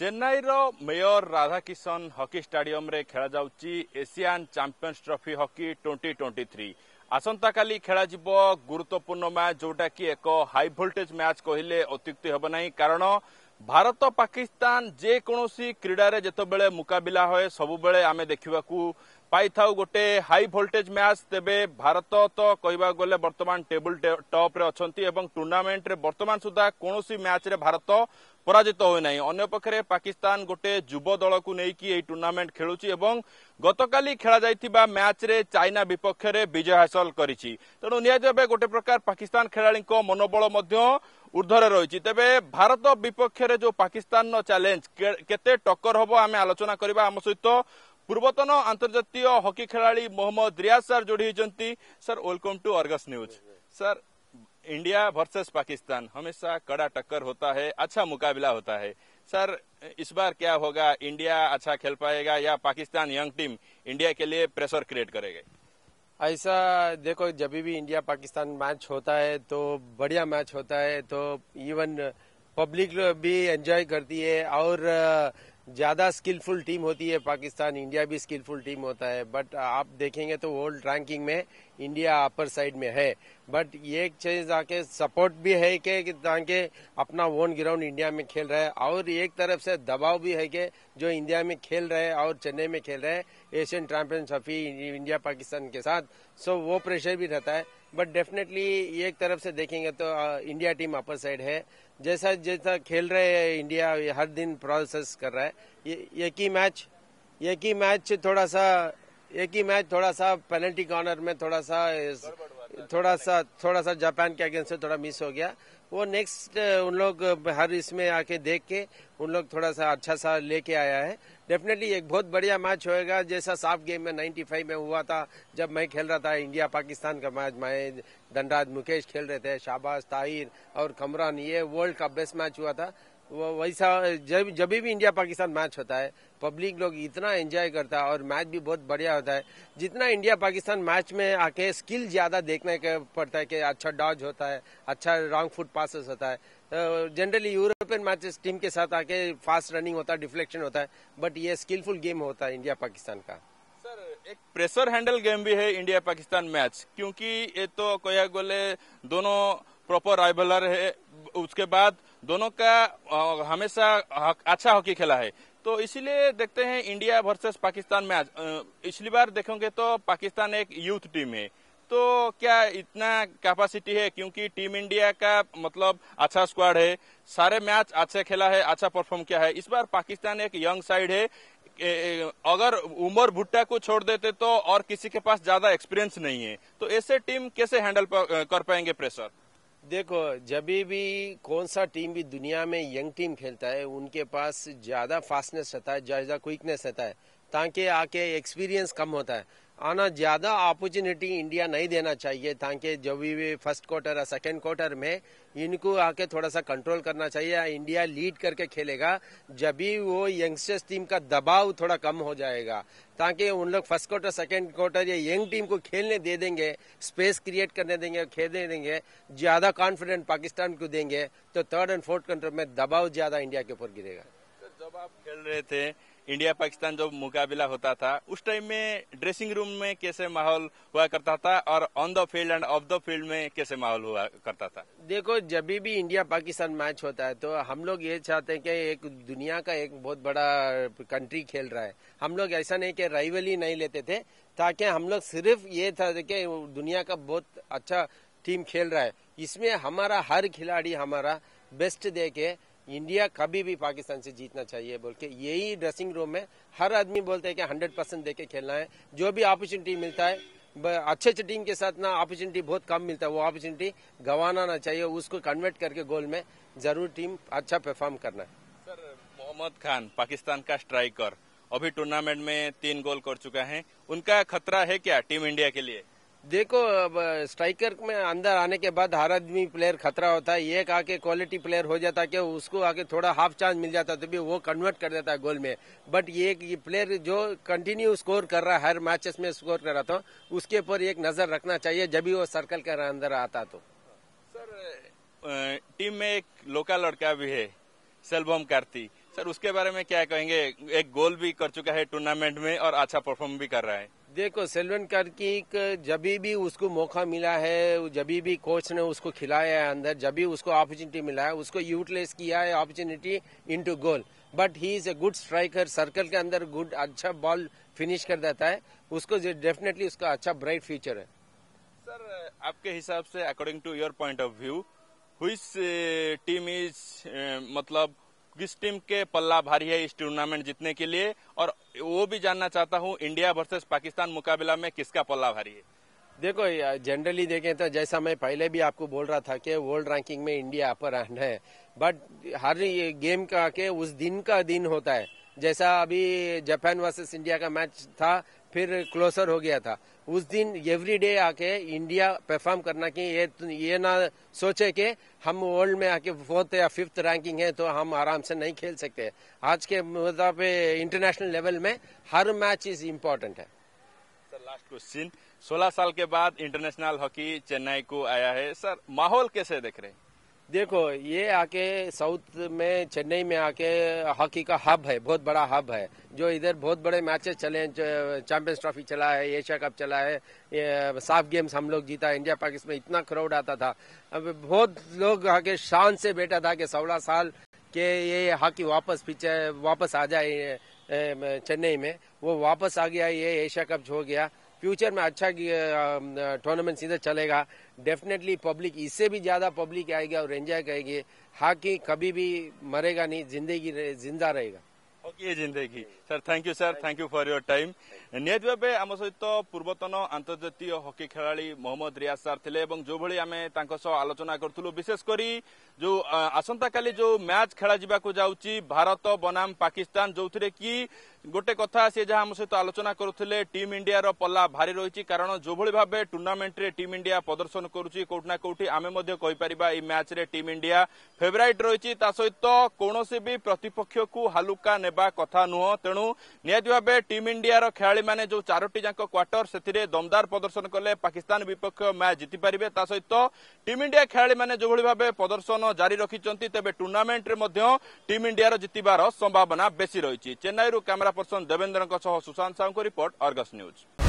ଚେନ୍ନାଇର mayor ରାଧାକିଶନ hockey ଷ୍ଟାଡିୟମରେ ଖେଳାଯାଉଛି Asian champions trophy hockey twenty twenty three ଆସନ୍ତାକାଲି ଖେଳାଯିବ ଗୁରୁତ୍ୱପୂର୍ଣ୍ଣ ମ୍ୟାଚ୍ ଯେଉଁଟାକି ଏକ ହାଇ ଭୋଲ୍ଟେଜ୍ ମ୍ୟାଚ୍ କହିଲେ ଅତ୍ୟୁକ୍ତି ହେବ ନାହିଁ କାରଣ ଭାରତ ପାକିସ୍ତାନ ଯେକୌଣସି କ୍ରୀଡ଼ାରେ ଯେତେବେଳେ ମୁକାବିଲା ହୁଏ ସବୁବେଳେ ଆମେ ଦେଖିବାକୁ ପାଇଥାଉ ଗୋଟେ ହାଇ ଭୋଲ୍ଟେଜ୍ ମ୍ୟାଚ୍ ତେବେ ଭାରତ ତ କହିବାକୁ ଗଲେ ବର୍ତ୍ତମାନ ଟେବୁଲ୍ ଟପ୍ରେ ଅଛନ୍ତି ଏବଂ ଟୁର୍ଣ୍ଣାମେଣ୍ଟରେ ବର୍ତ୍ତମାନ ସୁଦ୍ଧା କୌଣସି ମ୍ୟାଚ୍ରେ ଭାରତ পরাজিত ହୋଇନାହିଁ ଅନ୍ୟପକ୍ଷରେ ପାକିସ୍ତାନ ଗୋଟେ ଯୁବ ଦଳକୁ ନେଇକି ଏହି ଟୁର୍ଣ୍ଣାମେଣ୍ଟ ଖେଳୁଛି ଏବଂ ଗତକାଲି ଖେଳାଯାଇଥିବା ମ୍ୟାଚ୍ରେ ଚାଇନା ବିପକ୍ଷରେ ବିଜୟ ହାସଲ କରିଛି ତେଣୁ ନିହାତି ଭାବେ ଗୋଟେ ପ୍ରକାର ପାକିସ୍ତାନ ଖେଳାଳିଙ୍କ ମନୋବଳ ମଧ୍ୟ ଉର୍ଦ୍ଧ୍ବରେ ରହିଛି ତେବେ ଭାରତ ବିପକ୍ଷରେ ଯେଉଁ ପାକିସ୍ତାନର ଚ୍ୟାଲେଞ୍ଜ କେତେ ଟକ୍କର ହେବ ଆମେ ଆଲୋଚନା କରିବା ଆମ ସହିତ ପୂର୍ବତନ ଆନ୍ତର୍ଜାତୀୟ ହକି ଖେଳାଳି ମୋହମ୍ମଦ ରିୟାଜ ସାର୍ ଯୋଡ଼ି ହୋଇଛନ୍ତି sir welcome to Argus news sir India versus Pakistan हमेशा कड़ा टक्कर होता है अच्छा मुकाबला होता है सर इस बार क्या होगा इंडिया अच्छा खेल पाएगा या पाकिस्तान यंग टीम इंडिया के लिए प्रेशर क्रिएट करेगा ऐसा देखो जब भी इंडिया पाकिस्तान मैच होता है तो बढ़िया मैच होता है तो इवन पब्लिक भी एंजॉय करती है और ज़्यादा स्किलफुल टीम होती है पाकिस्तान इंडिया भी स्किलफुल टीम होता है बट आप देखेंगे तो वर्ल्ड रैंकिंग में इंडिया अपर साइड में है बट ये एक चीज आके सपोर्ट भी है कि ताकि अपना ओन ग्राउंड इंडिया में खेल रहा है और एक तरफ से दबाव भी है कि जो इंडिया में खेल रहे हैं और चेन्नई में खेल रहे हैं Asian champion trophy India Pakistan के साथ सो वो प्रेशर भी रहता है बट डेफिनेटली एक तरफ से देखेंगे तो इंडिया टीम अपर साइड है जैसा जैसा खेल रहे हैं इंडिया हर दिन प्रोसेस कर रहा है ये एक ही मैच एक ही मैच थोड़ा सा एक ही मैच थोड़ा सा पेनल्टी कॉर्नर में थोड़ा सा थोड़ा सा थोड़ा सा जापान के अगेंस्ट थोड़ा मिस हो गया वो नेक्स्ट uh, उन लोग uh, हर इसमें आके देख के उन लोग थोड़ा सा अच्छा सा लेके आया है डेफिनेटली एक बहुत बढ़िया मैच होएगा जैसा साफ गेम में 95 में हुआ था जब मैं खेल रहा था इंडिया पाकिस्तान का मैच मैं धनराज मुकेश खेल रहे थे शाबाज ताहिर और कमरान ये वर्ल्ड का बेस्ट मैच हुआ था वैसा जब जब भी इंडिया पाकिस्तान मैच होता है पब्लिक लोग इतना एंजॉय करता है और मैच भी बहुत बढ़िया होता है जितना इंडिया पाकिस्तान मैच में आके स्किल ज़्यादा देखने के पड़ता है कि अच्छा डॉज होता है अच्छा रॉन्ग फुट पासेस होता है जनरली यूरोपियन मैचेस टीम के साथ आके फास्ट रनिंग होता है डिफ्लेक्शन होता है बट ये स्किलफुल गेम होता है इंडिया पाकिस्तान का एक प्रेशर हैंडल गेम भी है इंडिया पाकिस्तान मैच क्योंकि ये तो कोया गोले दोनों प्रॉपर राइवलर है उसके बाद दोनों का हमेशा अच्छा हॉकी खेला है तो इसीलिए देखते हैं इंडिया वर्सेस पाकिस्तान मैच पिछली बार देखोगे तो पाकिस्तान एक यूथ टीम है तो क्या इतना कैपेसिटी है क्योंकि टीम इंडिया का मतलब अच्छा स्क्वाड है सारे मैच अच्छे खेला है अच्छा परफॉर्म किया है इस बार पाकिस्तान एक यंग साइड है अगर उमर भुट्टा को छोड़ देते तो और किसी के पास ज्यादा एक्सपीरियंस नहीं है तो ऐसे टीम कैसे हैंडल कर पाएंगे प्रेशर देखो जब भी कौन सा टीम भी दुनिया में यंग टीम खेलता है उनके पास ज्यादा फास्टनेस रहता है ज्यादा क्विकनेस रहता है ताकि आके एक्सपीरियंस कम होता है आना ज़्यादा अपॉर्चुनिटी इंडिया नहीं देना चाहिए ताकि जब भी फर्स्ट क्वार्टर या सेकेंड क्वार्टर में इनको आके थोड़ा सा कंट्रोल करना चाहिए इंडिया लीड करके खेलेगा जब भी वो यंगस्टर्स टीम का दबाव थोड़ा कम हो जाएगा ताकि उन लोग फर्स्ट क्वार्टर सेकेंड क्वार्टर या यंग टीम को खेलने दे देंगे स्पेस क्रिएट करने देंगे खेलने देंगे ज़्यादा कॉन्फिडेंट पाकिस्तान को देंगे तो थर्ड एंड फोर्थ कंट्री में दबाव ज़्यादा इंडिया के ऊपर गिरेगा तो जब आप खेल रहे थे इंडिया पाकिस्तान जो मुकाबला होता था उस टाइम में ड्रेसिंग रूम में कैसे माहौल हुआ करता था और on the field and off the field में कैसे माहौल हुआ करता था देखो जब भी इंडिया पाकिस्तान मैच होता है तो हम लोग ये चाहते हैं कि एक दुनिया का एक बहुत बड़ा कंट्री खेल रहा है हम लोग ऐसा नहीं कि ही नहीं लेते थे ताकि हम लोग सिर्फ ये था कि दुनिया का बहुत अच्छा टीम खेल रहा है इसमें हमारा हर खिलाड़ी हमारा बेस्ट दे के इंडिया कभी भी पाकिस्तान से जीतना चाहिए बोल के यही ड्रेसिंग रूम में हर आदमी बोलते है कि हंड्रेड परसेंट दे के खेलना है जो भी अपॉर्चुनिटी मिलता है अच्छे अच्छे टीम के साथ ना अपॉर्चुनिटी बहुत कम मिलता है वो अपॉर्चुनिटी गंवाना ना चाहिए उसको कन्वर्ट करके गोल में जरूर टीम अच्छा परफॉर्म करना है सर मोहम्मद खान पाकिस्तान का स्ट्राइकर अभी टूर्नामेंट में तीन गोल कर चुका है उनका खतरा है क्या टीम इंडिया के लिए देखो स्ट्राइकर में अंदर आने के बाद हर आदमी प्लेयर खतरा होता है एक आके क्वालिटी प्लेयर हो जाता है उसको आके थोड़ा हाफ चांस मिल जाता तो भी वो कन्वर्ट कर देता है गोल में बट एक ये प्लेयर जो कंटिन्यू स्कोर कर रहा है हर मैचेस में स्कोर कर रहा था उसके ऊपर एक नजर रखना चाहिए जब भी वो सर्कल के अंदर आता तो सर टीम में एक लोकल लड़का भी है सेल्बम कार्तिक सर उसके बारे में क्या कहेंगे एक गोल भी कर चुका है टूर्नामेंट में और अच्छा परफॉर्म भी कर रहा है देखो सेलवन कार्किक जब भी उसको मौका मिला है जब भी कोच ने उसको खिलाया है अंदर जब भी उसको अपॉर्चुनिटी मिला है उसको यूटिलाइज किया है opportunity into goal but he is a good striker circle के अंदर गुड अच्छा बॉल फिनिश कर देता है उसको डेफिनेटली उसका अच्छा ब्राइट फ्यूचर है सर आपके हिसाब से according to your point of view हुई टीम इज मतलब किस टीम के पल्ला भारी है इस टूर्नामेंट जीतने के लिए और वो भी जानना चाहता हूँ इंडिया वर्सेस पाकिस्तान मुकाबला में किसका पल्ला भारी है देखो जनरली देखें तो जैसा मैं पहले भी आपको बोल रहा था कि वर्ल्ड रैंकिंग में इंडिया अपर हैंड है बट हर गेम का के उस दिन का दिन होता है जैसा अभी जापान वर्सेस इंडिया का मैच था फिर क्लोजर हो गया था उस दिन एवरी डे आके इंडिया परफॉर्म करना कि ये तो, ये ना सोचे कि हम वर्ल्ड में आके फोर्थ या फिफ्थ रैंकिंग है तो हम आराम से नहीं खेल सकते आज के मतलब इंटरनेशनल लेवल में हर मैच इज इम्पोर्टेंट है सर लास्ट क्वेश्चन 16 साल के बाद इंटरनेशनल हॉकी चेन्नई को आया है सर माहौल कैसे देख रहे हैं देखो ये आके साउथ में चेन्नई में आके हॉकी का हब है बहुत बड़ा हब है जो इधर बहुत बड़े मैचेस चले हैं चैंपियंस ट्रॉफी चला है एशिया कप चला है साफ गेम्स हम लोग जीता इंडिया पाकिस्तान में इतना क्राउड आता था अब बहुत लोग आके शान से बैठा था कि सोलह साल के ये हॉकी वापस पीछे वापस आ जाए चेन्नई में वो वापस आ गया ये एशिया कप छो गया फ्यूचर में अच्छा टूर्नामेंट सीधा चलेगा डेफिनेटली पब्लिक इससे भी ज़्यादा पब्लिक आएगी और एंजॉय करेगी हॉकी कभी भी मरेगा नहीं जिंदगी जिंदा रहेगा ये जिंदगी sir thank you sir thank you for your time निहत भाव आम सहित पूर्वतन आंतर्जातीय हकी खेला मोहम्मद रियाज सार थे जो आम आलोचना करूँ विशेषकर जो आसंता काली जो मैच खेल जावाक जाऊँगी भारत बनाम पाकिस्तान जो थे कि গোটে কথা সে যা আম সহ আলোচনা করুলে টিম ইন্ডিয়ার পল্লা ভারী রয়েছে কারণ যেভাবে ভাবে টুর্ণামেন্টরে টিম ইন্ডিয়া প্রদর্শন করুছি কোটি না কোটি আমি কইপারিবা এই ম্যাচরে টিম ইন্ডিয়া ফেভরাইট রয়েছে তা সহিত কৌশি বি প্রতিপক্ষকু হালুকা নেবা ଥିବା କଥା ନୁହଁ ତେଣୁ ନିହାତି ଭାବେ ଟିମ୍ ଇଣ୍ଡିଆର ଖେଳାଳିମାନେ ଯେଉଁ ଚାରୋଟି ଯାକ କ୍ୱାର୍ଟର ସେଥିରେ ଦମଦାର ପ୍ରଦର୍ଶନ କଲେ ପାକିସ୍ତାନ ବିପକ୍ଷ ମ୍ୟାଚ୍ ଜିତିପାରିବେ ତା ସହିତ ଟିମ୍ ଇଣ୍ଡିଆ ଖେଳାଳିମାନେ ଯେଉଁଭଳି ଭାବେ ପ୍ରଦର୍ଶନ ଜାରି ରଖିଛନ୍ତି ତେବେ ଟୁର୍ଣ୍ଣାମେଣ୍ଟରେ ମଧ୍ୟ ଟିମ୍ ଇଣ୍ଡିଆର ଜିତିବାର ସମ୍ଭାବନା ବେଶୀ ରହିଛି ଚେନ୍ନାଇରୁ କ୍ୟାମେରା ପର୍ସନ୍ ଦେବେନ୍ଦ୍ରଙ୍କ ସହ ସୁଶାନ୍ତ ସାହୁଙ୍କ ରିପୋର୍ଟ ଅର୍ଗସ ନ୍ୟୁଜ୍